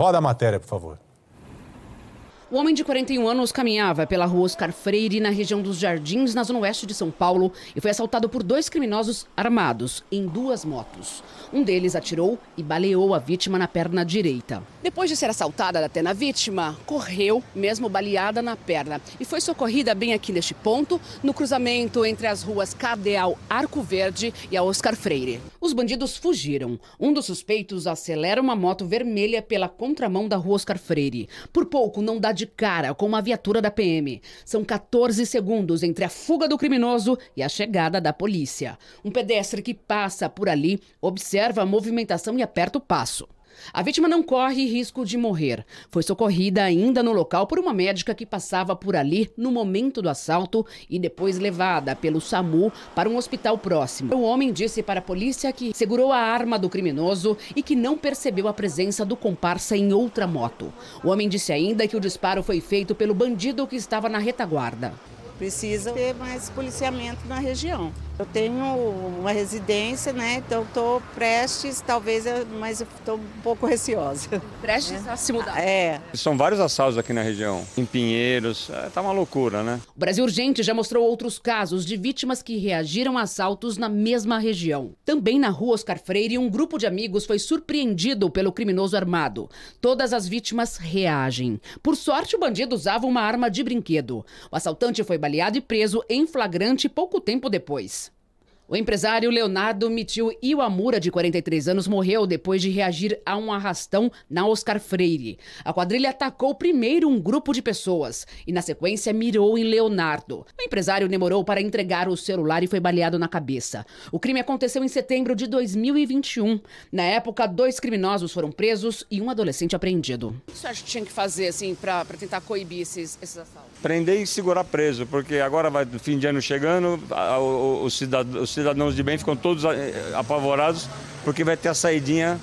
Roda a matéria, por favor. O homem de 41 anos caminhava pela rua Oscar Freire, na região dos Jardins, na zona oeste de São Paulo, e foi assaltado por dois criminosos armados em duas motos. Um deles atirou e baleou a vítima na perna direita. Depois de ser assaltada até na vítima, correu, mesmo baleada na perna, e foi socorrida bem aqui neste ponto, no cruzamento entre as ruas Cadeal Arco Verde e a Oscar Freire. Os bandidos fugiram. Um dos suspeitos acelera uma moto vermelha pela contramão da rua Oscar Freire. Por pouco não dá de cara com uma viatura da PM. São 14 segundos entre a fuga do criminoso e a chegada da polícia. Um pedestre que passa por ali observa a movimentação e aperta o passo. A vítima não corre risco de morrer. Foi socorrida ainda no local por uma médica que passava por ali no momento do assalto e depois levada pelo SAMU para um hospital próximo. O homem disse para a polícia que segurou a arma do criminoso e que não percebeu a presença do comparsa em outra moto. O homem disse ainda que o disparo foi feito pelo bandido que estava na retaguarda. Precisa ter mais policiamento na região. Eu tenho uma residência, né? Então estou prestes, talvez, mas estou um pouco receosa. Prestes é. a se mudar. É. São vários assaltos aqui na região, em Pinheiros, É tá uma loucura, né? O Brasil Urgente já mostrou outros casos de vítimas que reagiram a assaltos na mesma região. Também na rua Oscar Freire, um grupo de amigos foi surpreendido pelo criminoso armado. Todas as vítimas reagem. Por sorte, o bandido usava uma arma de brinquedo. O assaltante foi baleado e preso em flagrante pouco tempo depois. O empresário Leonardo Mitil Iwamura, de 43 anos, morreu depois de reagir a um arrastão na Oscar Freire. A quadrilha atacou primeiro um grupo de pessoas e, na sequência, mirou em Leonardo. O empresário demorou para entregar o celular e foi baleado na cabeça. O crime aconteceu em setembro de 2021. Na época, dois criminosos foram presos e um adolescente apreendido. O que você acha que tinha que fazer assim, para tentar coibir esses, esses assaltos? Prender e segurar preso, porque agora vai fim de ano chegando, o, o, o cidadão cidadãos de bem ficam todos eh, apavorados porque vai ter a saidinha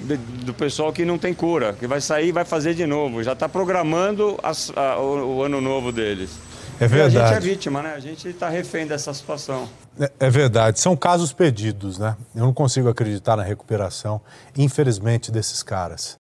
de, do pessoal que não tem cura, que vai sair e vai fazer de novo. Já está programando as, a, o, o, ano novo deles. É verdade. E a gente é vítima, né? A gente está refém dessa situação. É, é, verdade. São casos perdidos, né? Eu não consigo acreditar na recuperação, infelizmente, desses caras.